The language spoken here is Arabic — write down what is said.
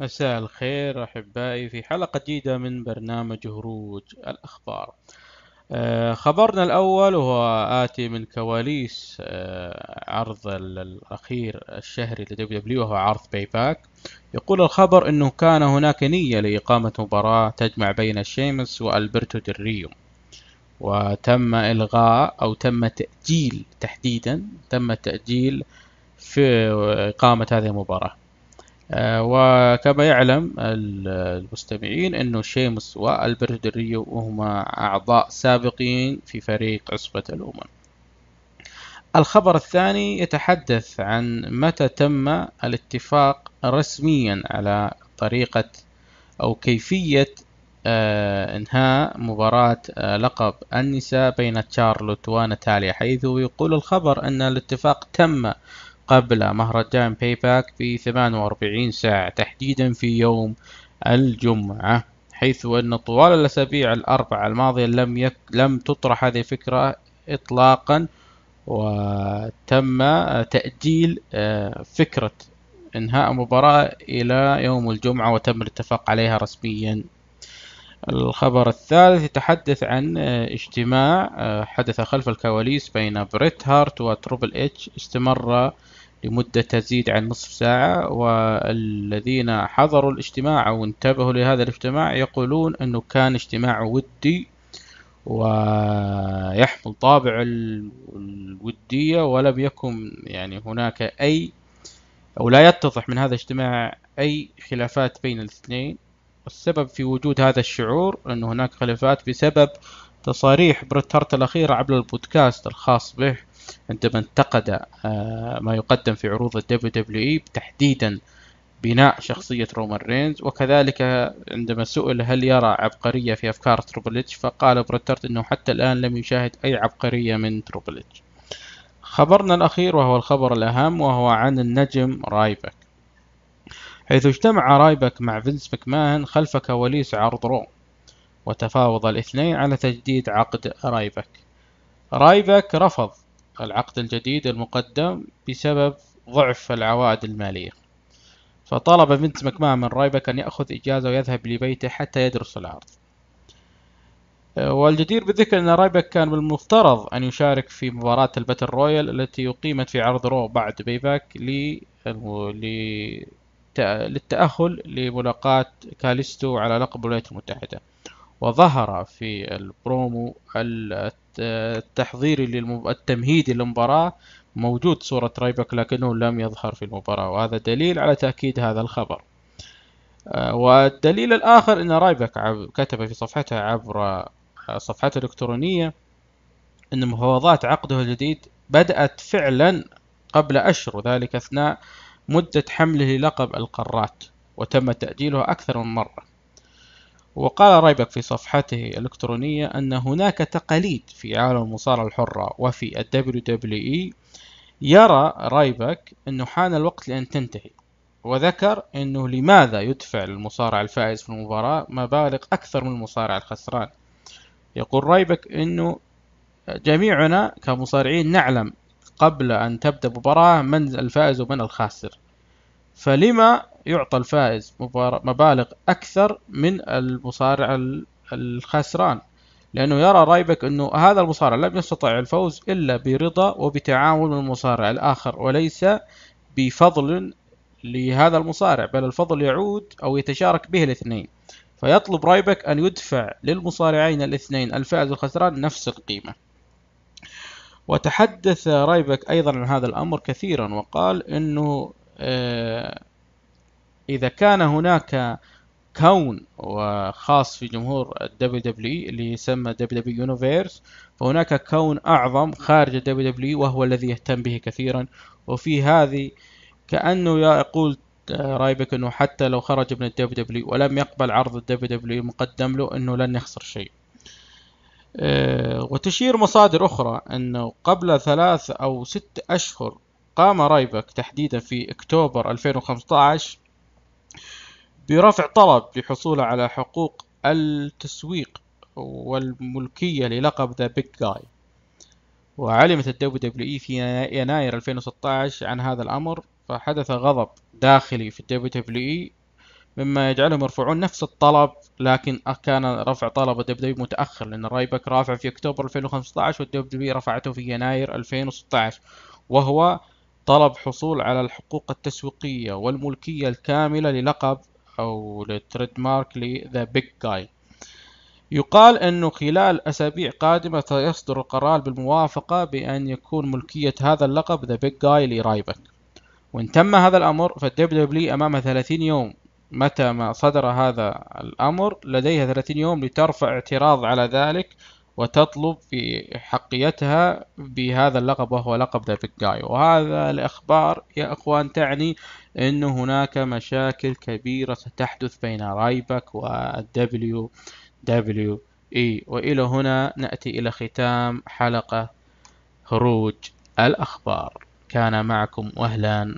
مساء الخير أحبائي في حلقة جديدة من برنامج هروج الأخبار آه، خبرنا الأول هو آتي من كواليس آه، عرض الأخير الشهري لدبليو دبليو وهو عرض باي باك يقول الخبر أنه كان هناك نية لإقامة مباراة تجمع بين شيمس وألبرتو دريو وتم إلغاء أو تم تأجيل تحديدا تم تأجيل في إقامة هذه المباراة آه، وكما يعلم المستمعين أنه شيمس والبرت دريو وهما أعضاء سابقين في فريق عصبة الأمم الخبر الثاني يتحدث عن متى تم الاتفاق رسميا على طريقة أو كيفية آه، انهاء مباراة آه، لقب النساء بين تشارلوت وناتاليا حيث يقول الخبر أن الاتفاق تم قبل مهرجان باي باك في 48 ساعة تحديدا في يوم الجمعة حيث أن طوال الأسابيع الأربعة الماضية لم يك لم تطرح هذه الفكرة إطلاقا وتم تأجيل آه، فكرة إنهاء مباراة إلى يوم الجمعة وتم الاتفاق عليها رسميا الخبر الثالث يتحدث عن آه، اجتماع آه، حدث خلف الكواليس بين بريت هارت وتروبل اتش استمر لمدة تزيد عن نصف ساعة والذين حضروا الاجتماع أو انتبهوا لهذا الاجتماع يقولون أنه كان اجتماع ودي ويحمل طابع الودية ولم يكن يعني هناك أي أو لا يتضح من هذا الاجتماع أي خلافات بين الاثنين والسبب في وجود هذا الشعور أن هناك خلافات بسبب تصاريح بريت الأخيرة عبر البودكاست الخاص به عندما انتقد آه، ما يقدم في عروض الدبليو دبليو اي تحديدا بناء شخصية رومان رينز وكذلك عندما سئل هل يرى عبقرية في أفكار تروبل فقال بروترت أنه حتى الآن لم يشاهد أي عبقرية من تروبل خبرنا الأخير وهو الخبر الأهم وهو عن النجم رايبك حيث اجتمع رايبك مع فينس مكمان خلف كواليس عرض رو وتفاوض الاثنين على تجديد عقد رايبك رايبك رفض العقد الجديد المقدم بسبب ضعف العوائد المالية فطلب فينس ماكمان من رايبك أن يأخذ إجازة ويذهب لبيته حتى يدرس العرض أه، والجدير بالذكر أن رايبك كان بالمفترض أن يشارك في مباراة الباتل رويال التي أقيمت في عرض رو بعد بيباك ل... للتأهل لملاقاة كاليستو على لقب الولايات المتحدة وظهر في البرومو التحضيري للمب... التمهيدي للمباراة موجود صورة رايبك لكنه لم يظهر في المباراة وهذا دليل على تأكيد هذا الخبر آه، والدليل الآخر أن رايبك عب... كتب في صفحته عبر آه، صفحته الإلكترونية أن مفاوضات عقده الجديد بدأت فعلا قبل أشهر وذلك أثناء مدة حمله لقب القارات وتم تأجيله أكثر من مرة وقال رايبك في صفحته الإلكترونية أن هناك تقاليد في عالم المصارعة الحرة وفي الـ WWE يرى رايبك أنه حان الوقت لأن تنتهي وذكر أنه لماذا يدفع للمصارع الفائز في المباراة مبالغ أكثر من المصارع الخسران يقول رايبك أنه جميعنا كمصارعين نعلم قبل أن تبدأ مباراة من الفائز ومن الخاسر فلما يعطى الفائز مبالغ أكثر من المصارع الخسران لأنه يرى رايبك أنه هذا المصارع لم يستطع الفوز إلا برضا وبتعاون المصارع الآخر وليس بفضل لهذا المصارع بل الفضل يعود أو يتشارك به الاثنين فيطلب رايبك أن يدفع للمصارعين الاثنين الفائز والخسران نفس القيمة وتحدث رايبك أيضا عن هذا الأمر كثيرا وقال أنه آه، إذا كان هناك كون وخاص في جمهور الدبليو دبليو اللي يسمى دبليو دبليو يونيفيرس فهناك كون أعظم خارج الدبليو دبليو وهو الذي يهتم به كثيرا وفي هذه كأنه يقول رايبك انه حتى لو خرج من الدبليو دبليو ولم يقبل عرض الدبليو دبليو مقدم له انه لن يخسر شيء آه، وتشير مصادر أخرى أنه قبل ثلاث أو ست أشهر قام رايبك تحديدا في أكتوبر 2015 برفع طلب لحصوله على حقوق التسويق والملكية للقب ذا بيج جاي وعلمت الدبليو دبليو اي في يناير 2016 عن هذا الأمر فحدث غضب داخلي في الدبليو دبليو اي مما يجعلهم يرفعون نفس الطلب لكن كان رفع طلب الدبليو متأخر لأن رايبك رافع في أكتوبر 2015 والدبليو رفعته في يناير 2016 وهو طلب حصول على الحقوق التسويقية والملكية الكاملة للقب أو التريد مارك لذا بيج جاي يقال أنه خلال أسابيع قادمة سيصدر القرار بالموافقة بأن يكون ملكية هذا اللقب ذا بيج جاي لرايبك وإن تم هذا الأمر فالدب دبليو e أمام 30 يوم متى ما صدر هذا الأمر لديها 30 يوم لترفع اعتراض على ذلك وتطلب في حقيتها بهذا اللقب وهو لقب ذا بيج جاي وهذا الأخبار يا أخوان تعني أن هناك مشاكل كبيرة ستحدث بين رايبك والدبليو دبليو إي وإلى هنا نأتي إلى ختام حلقة خروج الأخبار كان معكم وهلان